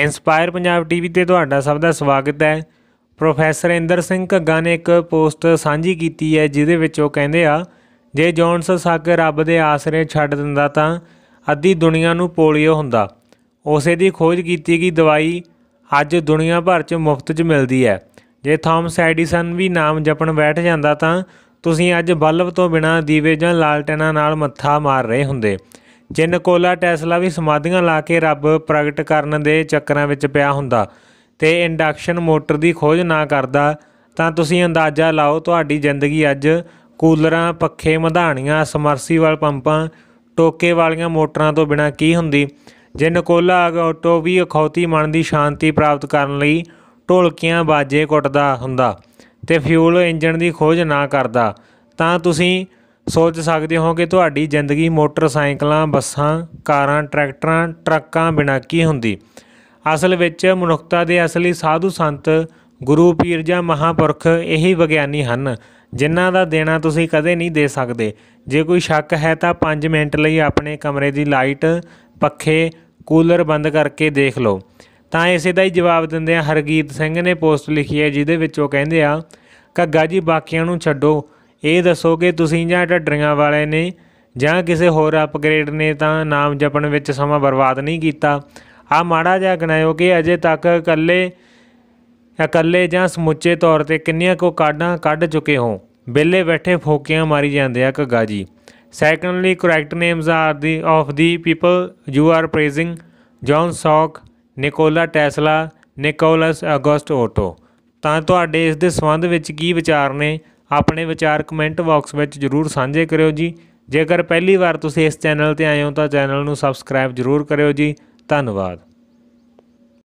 inspire Punjab TV ਤੇ ਤੁਹਾਡਾ ਸਭ ਦਾ ਸਵਾਗਤ ਹੈ ਪ੍ਰੋਫੈਸਰ ਇੰਦਰ ਸਿੰਘ ਘੱਗਾ ਨੇ ਇੱਕ ਪੋਸਟ ਸਾਂਝੀ ਕੀਤੀ ਹੈ ਜਿਹਦੇ ਵਿੱਚ ਉਹ ਕਹਿੰਦੇ ਆ ਜੇ ਜੌਨਸ ਸੱਕ ਰੱਬ ਦੇ ਆਸਰੇ ਛੱਡ ਦਿੰਦਾ ਤਾਂ ਅੱਧੀ ਦੁਨੀਆ ਨੂੰ ਪੋਲੀਓ ਹੁੰਦਾ ਉਸੇ ਦੀ ਖੋਜ ਕੀਤੀ ਗਈ ਦਵਾਈ ਅੱਜ ਦੁਨੀਆ ਭਰ 'ਚ ਮੁਫਤ 'ਚ ਮਿਲਦੀ ਹੈ ਜੇ ਥਾਮਸ ਐਡੀਸਨ ਵੀ ਨਾਮ ਜਪਣ ਬੈਠ ਜਾਂਦਾ ਤਾਂ ਤੁਸੀਂ ਅੱਜ ਬਲਬ ਤੋਂ ਬਿਨਾ ਦੀਵੇ ਜਾਂ ਲਾਲਟੈਨਾਂ ਨਾਲ ਮੱਥਾ ਮਾਰ ਰਹੇ ਹੁੰਦੇ ਜੇ ਨਿਕੋਲਾ ਟੈਸਲਾ ਵੀ ਸਮਾਧੀਆਂ ਲਾ ਕੇ ਰੱਬ ਪ੍ਰਗਟ ਕਰਨ ਦੇ ਚੱਕਰਾਂ ਵਿੱਚ ਪਿਆ ਹੁੰਦਾ ਤੇ ਇੰਡਕਸ਼ਨ ਮੋਟਰ ਦੀ ਖੋਜ ਨਾ ਕਰਦਾ ਤਾਂ ਤੁਸੀਂ ਅੰਦਾਜ਼ਾ ਲਾਓ ਤੁਹਾਡੀ ਜ਼ਿੰਦਗੀ ਅੱਜ ਕੂਲਰਾਂ ਪੱਖੇ ਮਧਾਣੀਆਂ ਵਾਲ ਪੰਪਾਂ ਟੋਕੇ ਵਾਲੀਆਂ ਮੋਟਰਾਂ ਤੋਂ ਬਿਨਾ ਕੀ ਹੁੰਦੀ ਜੇ ਨਿਕੋਲਾ ਆਟੋ ਵੀ ਅਖੌਤੀ ਮਨ ਦੀ ਸ਼ਾਂਤੀ ਪ੍ਰਾਪਤ ਕਰਨ ਲਈ ਢੋਲਕੀਆਂ ਬਾਜੇ ਕੁੱਟਦਾ ਹੁੰਦਾ ਤੇ ਫਿਊਲ ਇੰਜਣ ਦੀ ਖੋਜ ਨਾ ਕਰਦਾ ਤਾਂ ਤੁਸੀਂ ਸੋਚ ਸਕਦੇ ਹੋ ਕਿ ਤੁਹਾਡੀ ਜ਼ਿੰਦਗੀ ਮੋਟਰਸਾਈਕਲਾਂ ਬੱਸਾਂ ਕਾਰਾਂ ਟਰੈਕਟਰਾਂ ਟਰੱਕਾਂ ਬਿਨਾਂ ਕੀ ਹੁੰਦੀ ਅਸਲ ਵਿੱਚ ਮਨੁੱਖਤਾ ਦੇ ਅਸਲੀ ਸਾਧੂ ਸੰਤ ਗੁਰੂ ਪੀਰ ਜਾਂ ਮਹਾਪੁਰਖ ਇਹੀ ਵਿਗਿਆਨੀ ਹਨ ਜਿਨ੍ਹਾਂ ਦਾ ਦੇਣਾ ਤੁਸੀਂ ਕਦੇ ਨਹੀਂ ਦੇ ਸਕਦੇ ਜੇ ਕੋਈ ਸ਼ੱਕ ਹੈ ਤਾਂ 5 ਮਿੰਟ ਲਈ ਆਪਣੇ ਕਮਰੇ ਦੀ ਲਾਈਟ ਪੱਖੇ ਕੂਲਰ ਬੰਦ ਕਰਕੇ ਦੇਖ ਲਓ ਤਾਂ ਇਸੇ ਦਾ ਹੀ ਜਵਾਬ ਦਿੰਦੇ ਆ ਹਰਗੀਤ ਸਿੰਘ ਨੇ ਪੋਸਟ ਲਿਖੀ ਹੈ ਜਿਹਦੇ ਵਿੱਚ ਉਹ ਕਹਿੰਦੇ ਆ ਕੱਗਾ ਜੀ ਬਾਕੀਆਂ ਨੂੰ ਛੱਡੋ ਇਹ ਦੱਸੋ ਕਿ ਤੁਸੀਂ ਜਾਂ ਢੱਡਰੀਆਂ ਵਾਲੇ ਨੇ ਜਾਂ ਕਿਸੇ ਹੋਰ ਅਪਗ੍ਰੇਡ ਨੇ ਤਾਂ ਨਾਮ ਜਪਣ ਵਿੱਚ ਸਮਾਂ ਬਰਬਾਦ ਨਹੀਂ ਕੀਤਾ ਆ ਮਾੜਾ ਜਿਹਾ ਗਣਾਇਓ ਕਿ ਅਜੇ ਤੱਕ ਇਕੱਲੇ ਇਕੱਲੇ ਜਾਂ ਸਮੁੱਚੇ ਤੌਰ ਤੇ ਕਿੰਨੀਆਂ ਕੋ ਕਾਢਾਂ ਕੱਢ ਚੁੱਕੇ ਹੋ ਬੇਲੇ ਬੈਠੇ ਫੋਕੀਆਂ ਮਾਰੀ ਜਾਂਦੇ ਆ ਕਗਾ ਜੀ secondly correct names are the of the people you are praising John Salk Nikola Tesla Nicholas August Otto ਤਾਂ ਤੁਹਾਡੇ ਇਸ ਦੇ ਸੰਬੰਧ ਵਿੱਚ ਕੀ ਵਿਚਾਰ ਨੇ ਆਪਣੇ ਵਿਚਾਰ ਕਮੈਂਟ ਬਾਕਸ ਵਿੱਚ ਜਰੂਰ ਸਾਂਝੇ ਕਰਿਓ ਜੀ ਜੇਕਰ ਪਹਿਲੀ ਵਾਰ ਤੁਸੀਂ ਇਸ ਚੈਨਲ ਤੇ ਆਏ ਹੋ ਤਾਂ ਚੈਨਲ ਨੂੰ ਸਬਸਕ੍ਰਾਈਬ ਜਰੂਰ ਕਰਿਓ ਜੀ ਧੰਨਵਾਦ